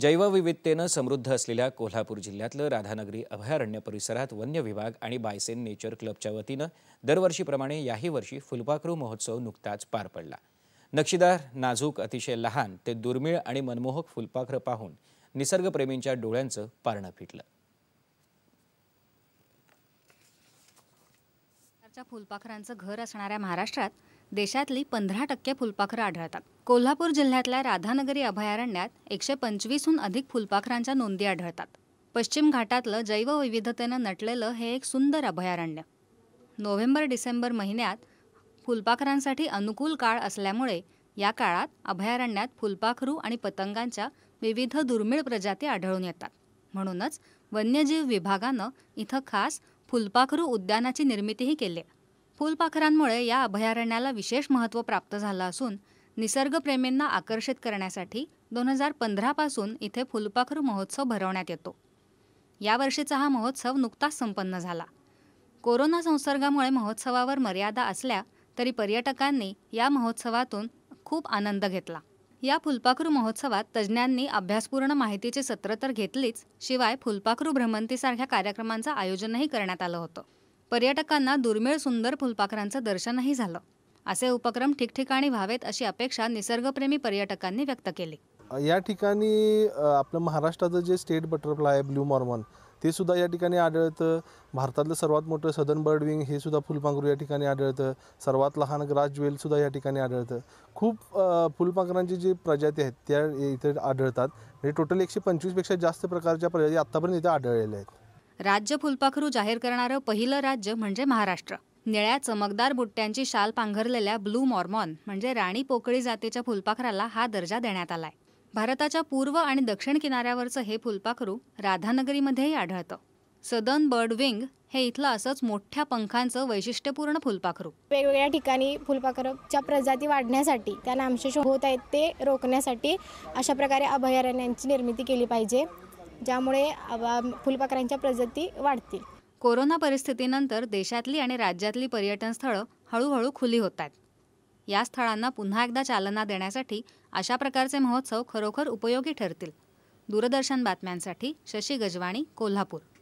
जैवविविधतेनं समृद्ध असलेल्या कोल्हापूर जिल्ह्यातलं राधानगरी अभयारण्य परिसरात वन्य विभाग आणि बायसेन नेचर क्लबच्या वतीनं दरवर्षीप्रमाणे याही वर्षी फुलपाखरू महोत्सव नुकताच पार पडला नक्षीदार नाजूक अतिशय लहान ते दुर्मिळ आणि मनमोहक फुलपाखरं पाहून निसर्गप्रेमींच्या डोळ्यांचं पारणं फिटलं फुलपाखरांचं घर असणाऱ्या महाराष्ट्रात देशातली पंधरा टक्के फुलपाखरं आढळतात कोल्हापूर जिल्ह्यातल्या राधानगरी अभयारण्यात एकशे पंचवीसहून अधिक फुलपाखरांच्या नोंदी आढळतात पश्चिम घाटातलं जैवविविधतेनं नटलेलं हे एक सुंदर अभयारण्य नोव्हेंबर डिसेंबर महिन्यात फुलपाखरांसाठी अनुकूल काळ असल्यामुळे या काळात अभयारण्यात फुलपाखरू आणि पतंगांच्या विविध दुर्मिळ प्रजाती आढळून येतात म्हणूनच वन्यजीव विभागानं इथं खास फुलपाखरू उद्यानाची निर्मितीही केली फुलपाखरांमुळे या अभयारण्याला विशेष महत्त्व प्राप्त झालं असून निसर्गप्रेमींना आकर्षित करण्यासाठी दोन हजार पंधरापासून इथे फुलपाखरू महोत्सव भरवण्यात येतो यावर्षीचा हा महोत्सव नुकताच संपन्न झाला कोरोना संसर्गामुळे महोत्सवावर मर्यादा असल्या तरी पर्यटकांनी या महोत्सवातून खूप आनंद घेतला या फुलपाखरू महोत्सवात तज्ज्ञांनी अभ्यासपूर्ण माहितीची सत्र तर घेतलीच शिवाय फुलपाखरू भ्रमंतीसारख्या कार्यक्रमांचं आयोजनही करण्यात आलं होतं पर्यटकांना दुर्मिळ सुंदर फुलपाखरांचं दर्शनही झालं असे उपक्रम ठिकठिकाणी व्हावेत अशी अपेक्षा निसर्गप्रेमी पर्यटकांनी व्यक्त केली या ठिकाणी आपलं महाराष्ट्राचं जे स्टेट बटरफ्लाय ब्ल्यू मॉर्मन ते सुद्धा या ठिकाणी आढळतं भारतातलं सर्वात मोठं सदन बर्ड विंग हे सुद्धा फुलपाखरू या ठिकाणी आढळतं सर्वात लहान ग्रास सुद्धा या ठिकाणी आढळतं खूप फुलपाखरांची जी प्रजाती आहेत त्या इथे आढळतात म्हणजे टोटल एकशे पंचवीसपेक्षा जास्त प्रकारच्या प्रजाती आत्तापर्यंत इथे आढळलेल्या आहेत राज्य फुलपाखरू जाहीर करणारं पहिलं राज्य म्हणजे महाराष्ट्र निळ्या चमकदार बुट्ट्यांची शाल पांघरलेल्या ब्लू मॉर्मॉन म्हणजे राणी पोकळी जातीच्या फुलपाखराला हा दर्जा देण्यात आलाय भारताच्या पूर्व आणि दक्षिण किनाऱ्यावरचं हे फुलपाखरू राधानगरीमध्येही आढळतं सदन बर्ड विंग हे इथलं असंच मोठ्या पंखांचं वैशिष्ट्यपूर्ण फुलपाखरू वेगवेगळ्या ठिकाणी फुलपाखरूच्या प्रजाती वाढण्यासाठी त्या नामशेष होत आहेत ते रोखण्यासाठी अशा प्रकारे अभयारण्यांची निर्मिती केली पाहिजे ज्यामुळे फुलपाखरांच्या प्रजाती वाढतील कोरोना परिस्थितीनंतर देशातली आणि राज्यातली पर्यटन स्थळं हळूहळू खुली होत आहेत या स्थळांना पुन्हा एकदा चालना देण्यासाठी अशा प्रकारचे महोत्सव खरोखर उपयोगी ठरतील दूरदर्शन बातम्यांसाठी शशी गजवाणी कोल्हापूर